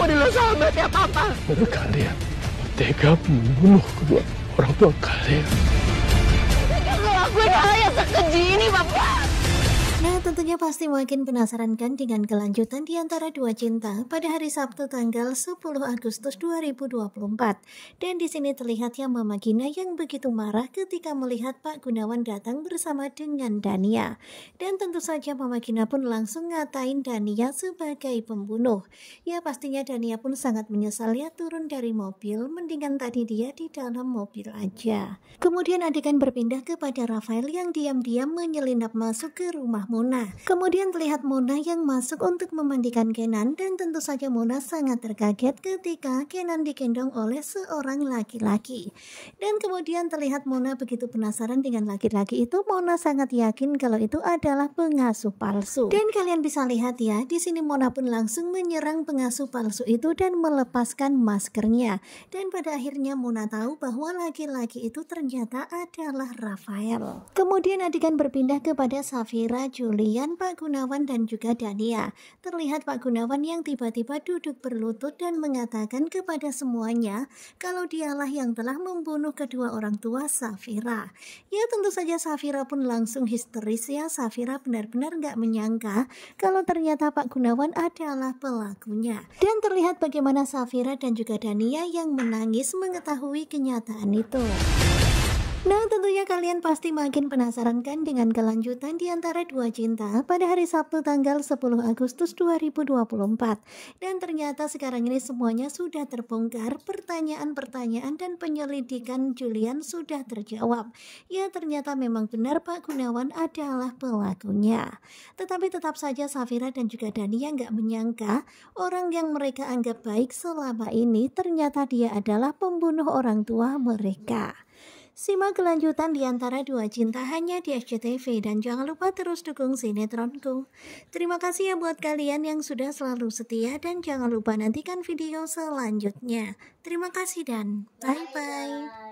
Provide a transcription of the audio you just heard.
aku dulu sahabatnya papa. Tapi kalian tega membunuh kedua orang tua kalian. tidak melakukan hal yang sekeji ini, Bapak tentunya pasti makin penasaran kan dengan kelanjutan di antara dua cinta pada hari Sabtu tanggal 10 Agustus 2024. Dan di sini terlihatnya Mama Gina yang begitu marah ketika melihat Pak Gunawan datang bersama dengan Dania. Dan tentu saja Mama Gina pun langsung ngatain Dania sebagai pembunuh. Ya pastinya Dania pun sangat menyesal ya turun dari mobil, mendingan tadi dia di dalam mobil aja. Kemudian adegan berpindah kepada Rafael yang diam-diam menyelinap masuk ke rumah Mona Kemudian terlihat Mona yang masuk untuk memandikan Kenan dan tentu saja Mona sangat terkaget ketika Kenan digendong oleh seorang laki-laki. Dan kemudian terlihat Mona begitu penasaran dengan laki-laki itu. Mona sangat yakin kalau itu adalah pengasuh palsu. Dan kalian bisa lihat ya, di sini Mona pun langsung menyerang pengasuh palsu itu dan melepaskan maskernya. Dan pada akhirnya Mona tahu bahwa laki-laki itu ternyata adalah Rafael. Kemudian adegan berpindah kepada Safira Julia kalian Pak Gunawan dan juga Dania. Terlihat Pak Gunawan yang tiba-tiba duduk berlutut dan mengatakan kepada semuanya kalau dialah yang telah membunuh kedua orang tua Safira. Ya tentu saja Safira pun langsung histeris ya. Safira benar-benar nggak menyangka kalau ternyata Pak Gunawan adalah pelakunya. Dan terlihat bagaimana Safira dan juga Dania yang menangis mengetahui kenyataan itu. Tentunya kalian pasti makin penasaran kan dengan kelanjutan di antara dua cinta pada hari Sabtu tanggal 10 Agustus 2024. Dan ternyata sekarang ini semuanya sudah terbongkar, pertanyaan-pertanyaan dan penyelidikan Julian sudah terjawab. Ya ternyata memang benar Pak Gunawan adalah pelakunya. Tetapi tetap saja Safira dan juga Dani yang gak menyangka orang yang mereka anggap baik selama ini ternyata dia adalah pembunuh orang tua mereka. Simak kelanjutan di antara dua cinta hanya di SCTV dan jangan lupa terus dukung sinetronku. Terima kasih ya buat kalian yang sudah selalu setia dan jangan lupa nantikan video selanjutnya. Terima kasih dan bye-bye.